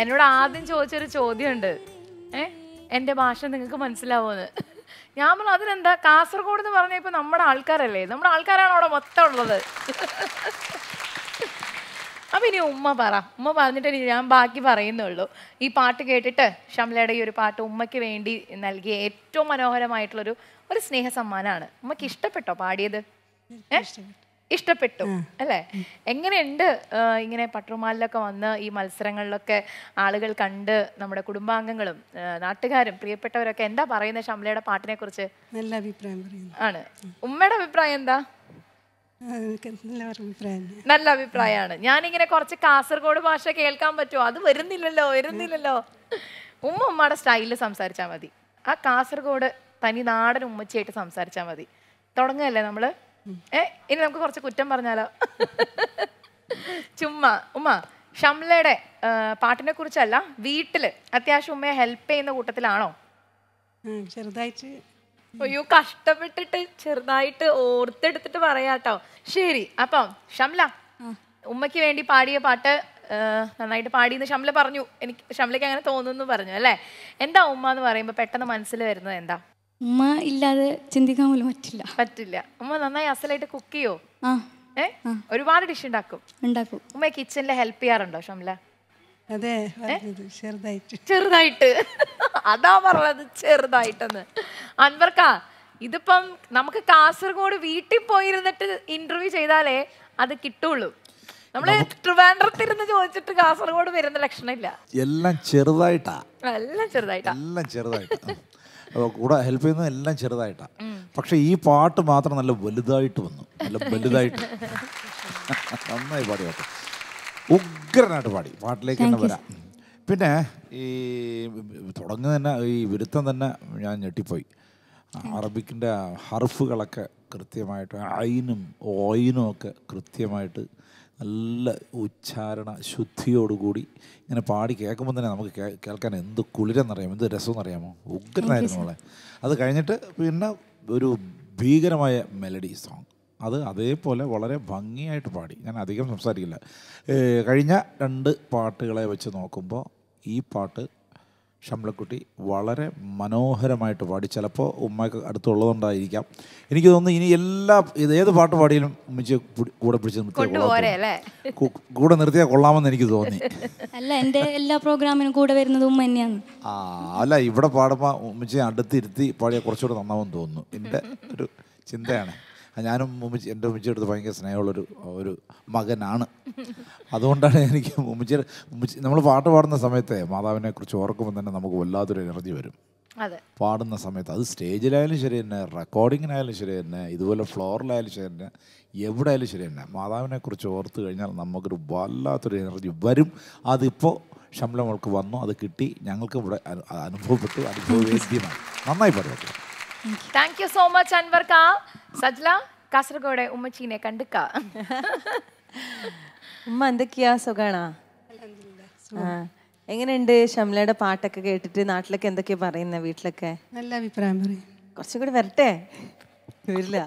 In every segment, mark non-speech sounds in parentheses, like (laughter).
എന്നോട് ആദ്യം ചോദിച്ചൊരു ചോദ്യമുണ്ട് ഏ എൻ്റെ ഭാഷ നിങ്ങൾക്ക് മനസ്സിലാവുമെന്ന് ഞാൻ പറഞ്ഞു അതിനെന്താ കാസർഗോഡ് എന്ന് പറഞ്ഞ ഇപ്പൊ നമ്മുടെ ആൾക്കാരല്ലേ നമ്മുടെ ആൾക്കാരാണ് അവിടെ മൊത്തം ഉള്ളത് അപ്പം ഇനി ഉമ്മ പറ ഉമ്മ പറഞ്ഞിട്ട് ഞാൻ ബാക്കി പറയുന്നുള്ളൂ ഈ പാട്ട് കേട്ടിട്ട് ഷംലയുടെ ഈ ഒരു പാട്ട് ഉമ്മയ്ക്ക് വേണ്ടി നൽകിയ ഏറ്റവും മനോഹരമായിട്ടുള്ളൊരു ഒരു സ്നേഹ സമ്മാനമാണ് ഉമ്മക്ക് ഇഷ്ടപ്പെട്ടോ പാടിയത് ഇഷ്ടപ്പെട്ടു അല്ലേ എങ്ങനെയുണ്ട് ഇങ്ങനെ പട്ടുമാലിലൊക്കെ വന്ന് ഈ മത്സരങ്ങളിലൊക്കെ ആളുകൾ കണ്ട് നമ്മുടെ കുടുംബാംഗങ്ങളും നാട്ടുകാരും പ്രിയപ്പെട്ടവരൊക്കെ എന്താ പറയുന്നത് ഷംലയുടെ പാട്ടിനെ കുറിച്ച് ആണ് ഉമ്മയുടെ അഭിപ്രായം എന്താ നല്ല അഭിപ്രായമാണ് ഞാനിങ്ങനെ കുറച്ച് കാസർഗോഡ് ഭാഷ കേൾക്കാൻ പറ്റുമോ അത് വരുന്നില്ലല്ലോ വരുന്നില്ലല്ലോ ഉമ്മ ഉമ്മയുടെ സ്റ്റൈലിൽ സംസാരിച്ചാൽ മതി ആ കാസർഗോഡ് തനി നാടൻ ഉമ്മച്ചിയായിട്ട് സംസാരിച്ചാൽ മതി തുടങ്ങുകയല്ലേ നമ്മള് ഏ ഇനി നമുക്ക് കുറച്ച് കുറ്റം പറഞ്ഞാലോ ചുമ്മാ ഉമ്മ ഷംലയുടെ പാട്ടിനെ കുറിച്ചല്ല വീട്ടില് അത്യാവശ്യം ഉമ്മയെ ഹെൽപ്പ് ചെയ്യുന്ന കൂട്ടത്തിലാണോ ചെറുതായിട്ട് അയ്യോ കഷ്ടപ്പെട്ടിട്ട് ചെറുതായിട്ട് ഓർത്തെടുത്തിട്ട് പറയാട്ടോ ശരി അപ്പം ഷംല ഉമ്മയ്ക്ക് വേണ്ടി പാടിയ പാട്ട് നന്നായിട്ട് പാടിയെന്ന് ഷംല പറഞ്ഞു എനിക്ക് ഷംലയ്ക്ക് അങ്ങനെ തോന്നുന്നു പറഞ്ഞു അല്ലേ എന്താ ഉമ്മ എന്ന് പറയുമ്പോൾ പെട്ടെന്ന് മനസ്സിൽ വരുന്നത് എന്താ ഉമ്മ ഇല്ലാതെ ചിന്തിക്കാൻ പോലും പറ്റില്ല പറ്റില്ല ഉമ്മ നന്നായി അസലായിട്ട് കുക്ക് ചെയ്യോ ഏ ഒരുപാട് ഡിഷ് ഉണ്ടാക്കും ഉണ്ടാക്കും ഉമ്മ കിച്ചണില് ഹെൽപ്പ് ചെയ്യാറുണ്ടോ ഷംല അതെ ചെറുതായിട്ട് ചെറുതായിട്ട് അതാ പറഞ്ഞത് ചെറുതായിട്ടെന്ന് അൻവർക്ക ഇതിപ്പം നമുക്ക് കാസർഗോഡ് വീട്ടിൽ പോയിരുന്നിട്ട് ഇന്റർവ്യൂ ചെയ്താലേ അത് കിട്ടുള്ളൂ നമ്മള് ട്രിവാൻഡ്രത്തിരുന്ന് ചോദിച്ചിട്ട് കാസർഗോഡ് വരുന്ന ലക്ഷണമില്ല എല്ലാം ചെറുതായിട്ടാ എല്ലാം ചെറുതായിട്ടാ എല്ലാം ചെറുതായിട്ടാ കൂടെ ഹെൽപ്പ് ചെയ്യുന്നത് എല്ലാം ചെറുതായിട്ടാ പക്ഷെ ഈ പാട്ട് മാത്രം നല്ല വലുതായിട്ട് വന്നു നല്ല വലുതായിട്ട് നന്നായി പാടി പാട്ട് ഉഗ്രനായിട്ട് പാടി പാട്ടിലേക്ക് തന്നെ വരാം പിന്നെ ഈ തുടങ്ങുന്ന തന്നെ ഈ വിരുത്തം തന്നെ ഞാൻ ഞെട്ടിപ്പോയി അറബിക്കിൻ്റെ ഹർഫുകളൊക്കെ കൃത്യമായിട്ട് ഐനും ഓയിനും ഒക്കെ കൃത്യമായിട്ട് നല്ല ഉച്ചാരണ ശുദ്ധിയോടുകൂടി ഇങ്ങനെ പാടി കേൾക്കുമ്പോൾ തന്നെ നമുക്ക് കേൾക്കാൻ എന്ത് കുളിരെന്നറിയാമോ എന്ത് രസമെന്നറിയാമോ ഉഗ്രനായിരുന്നു അവളെ അത് കഴിഞ്ഞിട്ട് പിന്നെ ഒരു ഭീകരമായ മെലഡി സോങ് അത് അതേപോലെ വളരെ ഭംഗിയായിട്ട് പാടി ഞാൻ അധികം സംസാരിക്കില്ല കഴിഞ്ഞ രണ്ട് പാട്ടുകളെ വെച്ച് നോക്കുമ്പോൾ ഈ പാട്ട് ഷംലക്കുട്ടി വളരെ മനോഹരമായിട്ട് പാടി ചിലപ്പോൾ ഉമ്മയ്ക്ക് അടുത്തുള്ളതുകൊണ്ടായിരിക്കാം എനിക്ക് തോന്നുന്നു ഇനി എല്ലാ ഇത് ഏത് പാട്ട് പാടിയാലും ഉമ്മച്ചിയെ കൂടെ പിടിച്ച് കൂടെ നിർത്തിയാൽ കൊള്ളാമെന്ന് എനിക്ക് തോന്നി അല്ല എൻ്റെ എല്ലാ പ്രോഗ്രാമിനും കൂടെ വരുന്നത് ഉമ്മ തന്നെയാണ് ആ അല്ല ഇവിടെ പാടുമ്പോൾ ഉമ്മച്ചിയെ അടുത്തിരുത്തി പാടിയാൽ കുറച്ചുകൂടെ നന്നാവും തോന്നുന്നു എൻ്റെ ഒരു ചിന്തയാണ് ഞാനും മുമ്മിച്ചി എൻ്റെ മുമ്മിച്ചിയുടെ അടുത്ത് ഭയങ്കര സ്നേഹമുള്ളൊരു ഒരു മകനാണ് അതുകൊണ്ടാണ് എനിക്ക് മുമ്മിച്ചി നമ്മൾ പാട്ട് പാടുന്ന സമയത്തെ മാതാവിനെ കുറിച്ച് ഓർക്കുമ്പോൾ തന്നെ നമുക്ക് വല്ലാത്തൊരു എനർജി വരും പാടുന്ന സമയത്ത് അത് സ്റ്റേജിലായാലും ശരി തന്നെ റെക്കോർഡിങ്ങിനായാലും ശരി തന്നെ ഇതുപോലെ ഫ്ലോറിലായാലും ശരി തന്നെ ആയാലും ശരി തന്നെ മാതാവിനെ കുറിച്ച് ഓർത്ത് കഴിഞ്ഞാൽ നമുക്കൊരു വല്ലാത്തൊരു എനർജി വരും അതിപ്പോൾ ശമ്പളം അവൾക്ക് വന്നു അത് കിട്ടി ഞങ്ങൾക്ക് ഇവിടെ അനുഭവപ്പെട്ടു അനുഭവവേദ്യമാണ് നന്നായി പറയാം thank you so much Anwar കാ സജ്ല കാസർഗോഡ് ഉമ്മച്ചീനെ കണ്ടുക്ക ഉമ്മ എന്തൊക്കെയാ സുഖാണോ എങ്ങനെയുണ്ട് ഷംലയുടെ പാട്ടൊക്കെ കേട്ടിട്ട് നാട്ടിലൊക്കെ എന്തൊക്കെയാ പറയുന്നത് വീട്ടിലൊക്കെ നല്ല അഭിപ്രായം പറയും കുറച്ചും കൂടി വരട്ടെ വരില്ല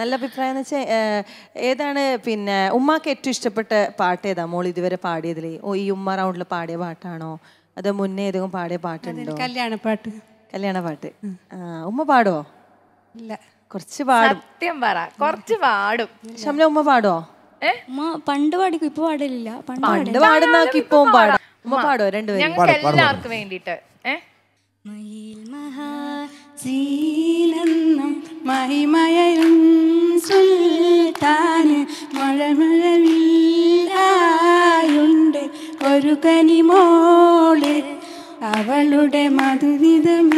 നല്ല അഭിപ്രായം എന്ന് വെച്ചാൽ ഏതാണ് പിന്നെ ഉമ്മാക്ക് ഏറ്റവും ഇഷ്ടപ്പെട്ട പാട്ട് ഏതാ മോൾ ഇതുവരെ പാടിയതിൽ ഓ ഈ ഉമ്മ റൗണ്ടിൽ പാടിയ പാട്ടാണോ അതോ മുന്നേ ഏതെങ്കിലും പാടിയ പാട്ടുണ്ടോ കല്യാണ പാട്ട് കല്യാണ പാട്ട് ഉമ്മ പാടുവോ ഇല്ല കുറച്ച് പാടും സത്യം പറ കുറച്ച് പാടും ശമല ഉമ്മ പാടുവോ ഉമ്മ പണ്ട് പാടിക്കും ഇപ്പൊ പാടില്ല പണ്ട് പാടുന്ന ഇപ്പവും പാടും ഉമ്മ പാടുവോ രണ്ടുപേരും ഞങ്ങൾക്ക് എല്ലാവർക്കും മയിൽ ഒരു കനിമോളെ അവളുടെ മധുരിതമാം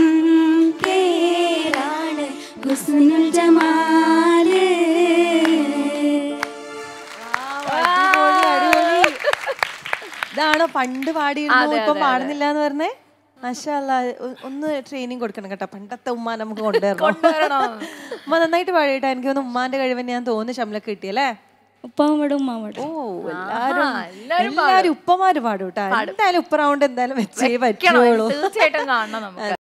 കുസുനു ഹുസ്നുൽ ജമാല് ഇതാണോ പണ്ട് പാടിയിരുന്നു ഇപ്പൊ പാടുന്നില്ല എന്ന് പറഞ്ഞേ മാഷാല്ല ഒന്ന് ട്രെയിനിങ് കൊടുക്കണം കേട്ടോ പണ്ടത്തെ ഉമ്മ നമുക്ക് കൊണ്ടുവരണം (laughs) ഉമ്മ നന്നായിട്ട് പാടിയിട്ടാ എനിക്ക് തോന്നുന്നു ഉമ്മാന്റെ കഴിവ് ഞാൻ തോന്നുന്നു ശമ്പളം കിട്ടിയല്ലേ ഉപ്പാമടും ഉമ്മാമടും ഓ എല്ലാരും എല്ലാരും ഉപ്പമാര് പാടും കേട്ടോ എന്തായാലും ഉപ്പ റൗണ്ട് എന്തായാലും വെച്ചേ പറ്റുള്ളൂ തീർച്ചയായിട്ടും കാണണം നമുക്ക്